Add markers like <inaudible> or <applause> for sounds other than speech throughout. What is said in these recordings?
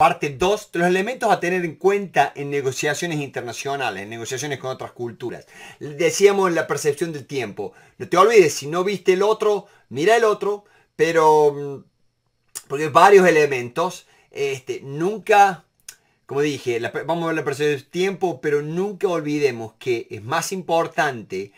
Parte 2, los elementos a tener en cuenta en negociaciones internacionales, en negociaciones con otras culturas. Decíamos la percepción del tiempo. No te olvides, si no viste el otro, mira el otro, pero... Mm, porque varios elementos, este, nunca, como dije, vamos a ver la percepción del tiempo, pero nunca olvidemos que es más importante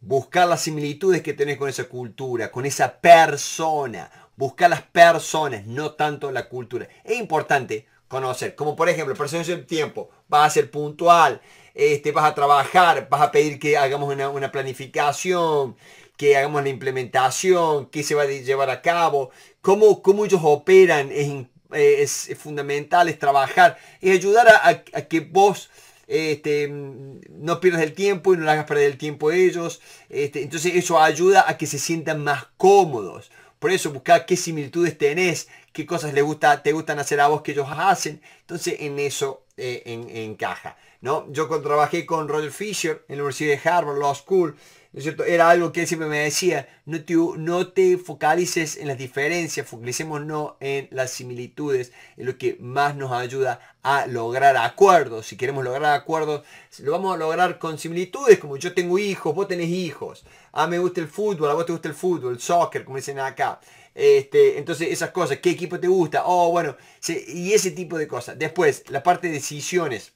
buscar las similitudes que tenés con esa cultura, con esa persona Busca las personas, no tanto la cultura. Es importante conocer, como por ejemplo, el proceso del tiempo. Vas a ser puntual, este, vas a trabajar, vas a pedir que hagamos una, planificación, que hagamos la implementación, qué se va a llevar a cabo, cómo, cómo ellos operan, es, fundamental, es trabajar, y ayudar a, que vos este, no pierdas el tiempo y no le hagas perder el tiempo a ellos. Este, entonces eso ayuda a que se sientan más cómodos. Por eso buscar qué similitudes tenés, qué cosas le gusta, te gustan hacer a vos que ellos hacen. Entonces en eso eh, en, encaja. ¿no? Yo trabajé con Roger Fisher en la Universidad de Harvard Law School, ¿no cierto? Era algo que él siempre me decía, no te, no te focalices en las diferencias, no en las similitudes, en lo que más nos ayuda a lograr acuerdos. Si queremos lograr acuerdos, lo vamos a lograr con similitudes, como yo tengo hijos, vos tenés hijos, ah, me gusta el fútbol, a vos te gusta el fútbol, el soccer, como dicen acá. Este, entonces esas cosas, qué equipo te gusta, oh bueno, y ese tipo de cosas. Después, la parte de decisiones,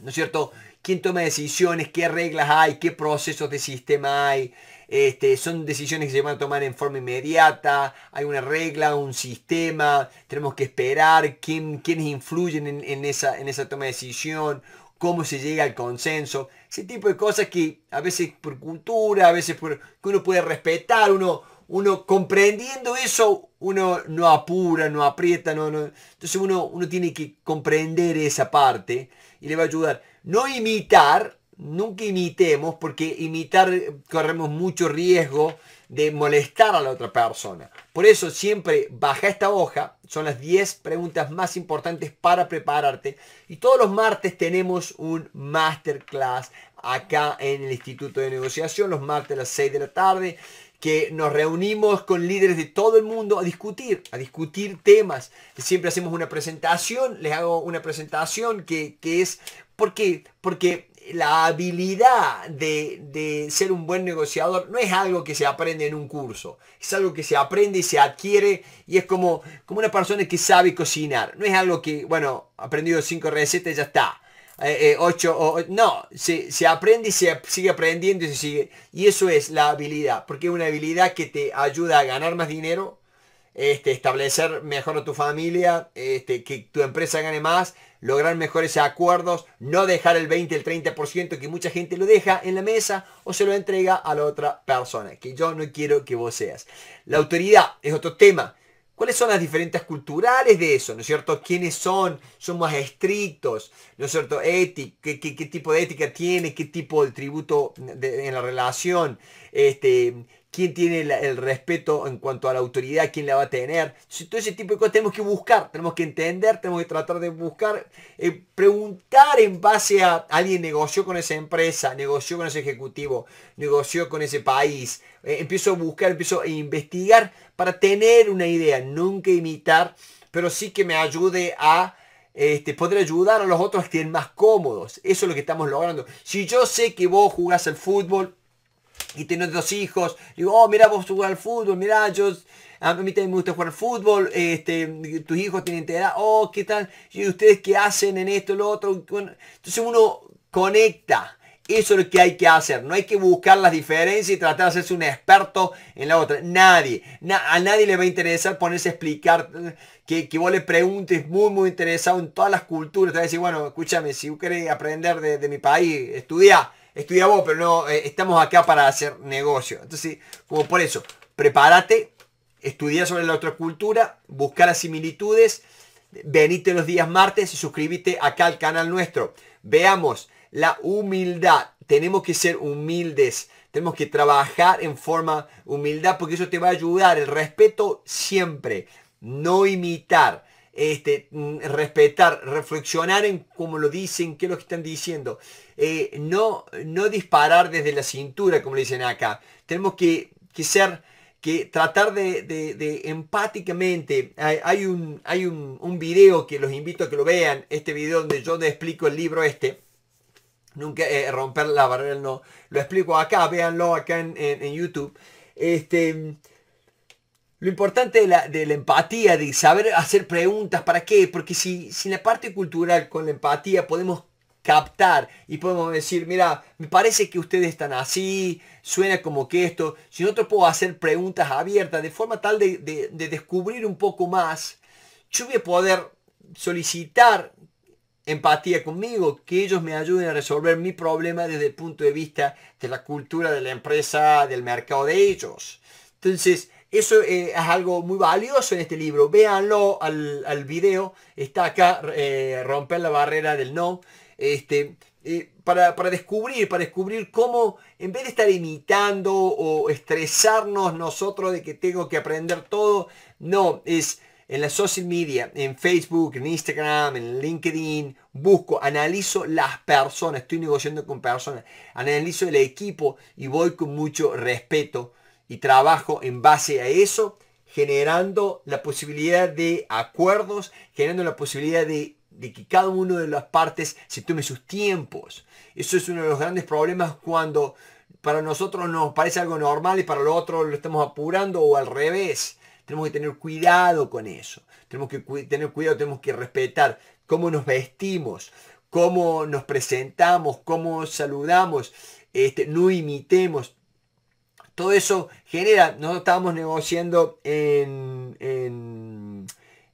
¿no es cierto? quién toma decisiones, qué reglas hay, qué procesos de sistema hay. Este, son decisiones que se van a tomar en forma inmediata, hay una regla, un sistema, tenemos que esperar quién, quiénes influyen en, esa, en esa toma de decisión, cómo se llega al consenso, ese tipo de cosas que a veces por cultura, a veces por, que uno puede respetar, uno, uno comprendiendo eso, uno no apura, no aprieta, no, no. entonces uno, uno tiene que comprender esa parte y le va a ayudar. No imitar, nunca imitemos, porque imitar corremos mucho riesgo de molestar a la otra persona. Por eso siempre baja esta hoja, son las 10 preguntas más importantes para prepararte. Y todos los martes tenemos un masterclass acá en el Instituto de Negociación, los martes a las 6 de la tarde que nos reunimos con líderes de todo el mundo a discutir, a discutir temas. Siempre hacemos una presentación, les hago una presentación que, es... ¿Por Porque la habilidad de, ser un buen negociador no es algo que se aprende en un curso, es algo que se aprende y se adquiere y es como, como una persona que sabe cocinar, no es algo que, bueno, aprendido cinco recetas y ya está. Eh, eh, o, no, se, aprende y se sigue aprendiendo y sigue. Y eso es la habilidad, porque es una habilidad que te ayuda a ganar más dinero, este, establecer mejor a tu familia, este, que tu empresa gane más, lograr mejores acuerdos, no dejar el 20, el 30% que mucha gente lo deja en la mesa o se lo entrega a la otra persona, que yo no quiero que vos seas. La autoridad es otro tema. ¿Cuáles son las diferencias culturales de eso? ¿No es cierto? ¿Quiénes son? ¿Son más estrictos? ¿No es cierto? Ética, ¿qué, tipo de ética tiene? ¿Qué tipo de tributo en la relación? Este, quién tiene el, respeto en cuanto a la autoridad, quién la va a tener. si todo ese tipo de cosas tenemos que buscar, tenemos que entender, tenemos que tratar de buscar, eh, preguntar en base a alguien negoció con esa empresa, negoció con ese ejecutivo, negoció con ese país. Eh, empiezo a buscar, empiezo a investigar para tener una idea, nunca imitar, pero sí que me ayude a... Este, poder ayudar a los otros que estén más cómodos. Eso es lo que estamos logrando. Si yo sé que vos jugás al fútbol, y tiene dos hijos. digo, oh, mira, vos jugar al fútbol, mira, yo, a mí también me gusta jugar fútbol, este, tus hijos tienen edad, oh, ¿qué tal? ¿Y ustedes qué hacen en esto, lo otro? entonces uno conecta. Eso es lo que hay que hacer. No hay que buscar las diferencias y tratar de hacerse un experto en la otra. Nadie. a nadie le va a interesar ponerse a explicar que, que, vos le preguntes muy, muy interesado en todas las culturas. Te va decir, bueno, escúchame, si vos querés aprender de, de mi país, estudia estudia vos, pero no, eh, estamos acá para hacer negocio. Entonces, como por eso, prepárate, estudia sobre la otra cultura, buscar las similitudes, venite los días martes y suscríbete acá al canal nuestro. Veamos, la humildad, tenemos que ser humildes, tenemos que trabajar en forma humildad porque eso te va a ayudar, el respeto siempre, no imitar este, mm, respetar, reflexionar en cómo lo dicen, qué es lo que están diciendo. Eh, no, no disparar desde la cintura, como le dicen acá. Tenemos que, que ser, que tratar de, empáticamente. Hay, un, hay un, un video que los invito a que lo vean, este video donde yo les explico el libro este nunca eh, romper la barrera, no. Lo explico acá, véanlo acá en, en YouTube. Este, lo importante de la, empatía, de saber hacer preguntas, ¿para qué? Porque si, en la parte cultural con la empatía podemos captar y podemos decir, mira, me parece que ustedes están así, suena como que esto, si nosotros puedo hacer preguntas abiertas de forma tal de, de descubrir un poco más, yo voy a poder solicitar empatía conmigo, que ellos me ayuden a resolver mi problema desde el punto de vista de la cultura de la empresa, del mercado de ellos. Entonces, eso eh, es algo muy valioso en este libro. Véanlo al, al video. Está acá, eh, Romper la barrera del no. Este, eh, para, descubrir, para descubrir cómo, en vez de estar imitando o estresarnos nosotros de que tengo que aprender todo, no, es en las social media, en Facebook, en Instagram, en LinkedIn, busco, analizo las personas, estoy negociando con personas, analizo el equipo y voy con mucho respeto y trabajo en base a eso, generando la posibilidad de acuerdos, generando la posibilidad de, que cada una de las partes se tome sus tiempos. Eso es uno de los grandes problemas cuando para nosotros nos parece algo normal y para lo otro lo estamos apurando o al revés. Tenemos que tener cuidado con eso. Tenemos que tener cuidado, tenemos que respetar cómo nos vestimos, cómo nos presentamos, cómo saludamos. Este, no imitemos todo eso genera, nosotros estábamos negociando en,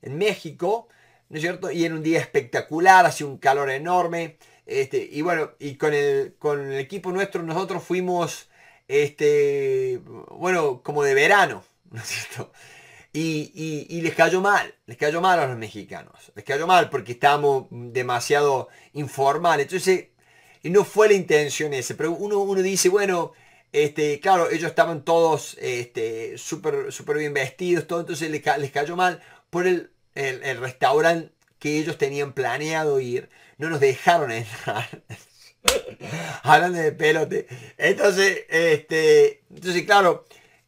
México, ¿no es cierto? Y en un día espectacular, hace un calor enorme. Este, y bueno, y con el, con el equipo nuestro nosotros fuimos, este, bueno, como de verano, ¿no es cierto? Y, les cayó mal, les cayó mal a los mexicanos, les cayó mal porque estábamos demasiado informales. Entonces, no fue la intención ese, pero uno, uno dice, bueno, este, claro, ellos estaban todos este, súper super bien vestidos, todo, entonces les, cayó mal por el, restaurante que ellos tenían planeado ir. No nos dejaron entrar. <laughs> Hablando de pelote. Entonces, este, entonces claro,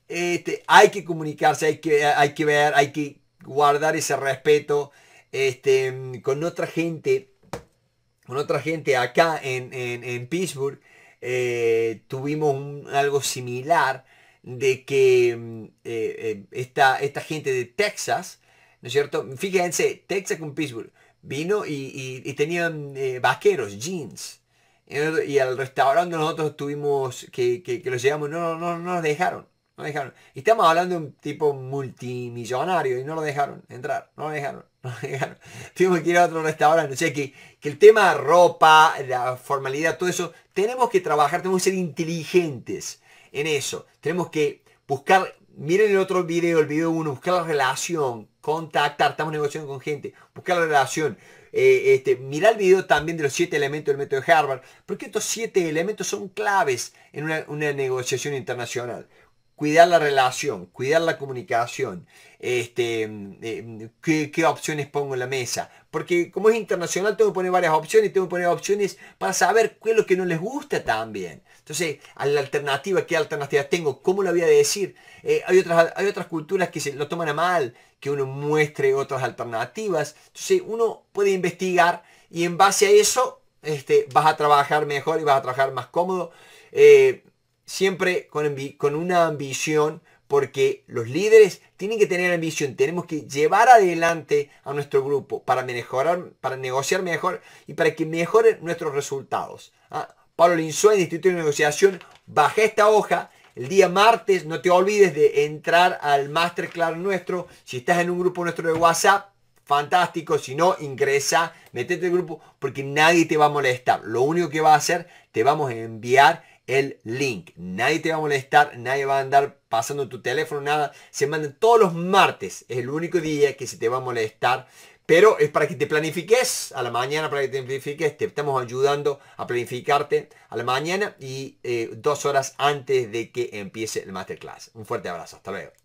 este, hay que comunicarse, hay que, hay que ver, hay que guardar ese respeto este, con otra gente, con otra gente acá en, en Pittsburgh. Eh, tuvimos algo similar de que mm, eh, eh, esta, gente de Texas, ¿no es cierto? Fíjense, Texas con Pittsburgh, vino y, tenían vaqueros, jeans. Y al restaurante nosotros tuvimos que, que, que los llevamos, no, no, no nos dejaron. No dejaron. Y estamos hablando de un tipo multimillonario y no lo dejaron entrar. No lo dejaron. <laughs> No dejaron. Tuvimos que ir a otro restaurante. O sea que, el tema ropa, la formalidad, todo eso, tenemos que trabajar, tenemos que ser inteligentes en eso. Tenemos que buscar, miren el otro video, el video 1, buscar la relación, contactar, estamos negociando con gente, buscar la relación. Eh, este, mirá el video también de los siete elementos del método de Harvard, porque estos siete elementos son claves en una negociación internacional cuidar la relación, cuidar la comunicación, este, mm, eh, mm, qué, opciones pongo en la mesa. Porque como es internacional, tengo que poner varias opciones, tengo que poner opciones para saber qué es lo que no les gusta también. Entonces, a la alternativa, qué alternativa tengo, cómo la voy a decir. Eh, hay, otras, hay otras culturas que se lo toman a mal, que uno muestre otras alternativas. Entonces, uno puede investigar y en base a eso este, vas a trabajar mejor y vas a trabajar más cómodo. Eh, siempre con, con una ambición porque los líderes tienen que tener ambición, tenemos que llevar adelante a nuestro grupo para mejorar, para negociar mejor y para que mejoren nuestros resultados. ¿Ah? Pablo Linsuén, Instituto de Negociación, baja esta hoja. El día martes, no te olvides de entrar al Masterclass nuestro. Si estás en un grupo nuestro de WhatsApp, fantástico. Si no, ingresa, metete al grupo porque nadie te va a molestar. Lo único que va a hacer, te vamos a enviar el link. Nadie te va a molestar, nadie va a andar pasando tu teléfono, nada. Se mandan todos los martes, es el único día que se te va a molestar. Pero es para que te planifiques a la mañana, para que te planifiques. Te estamos ayudando a planificarte a la mañana y eh, dos horas antes de que empiece el masterclass. Un fuerte abrazo, hasta luego.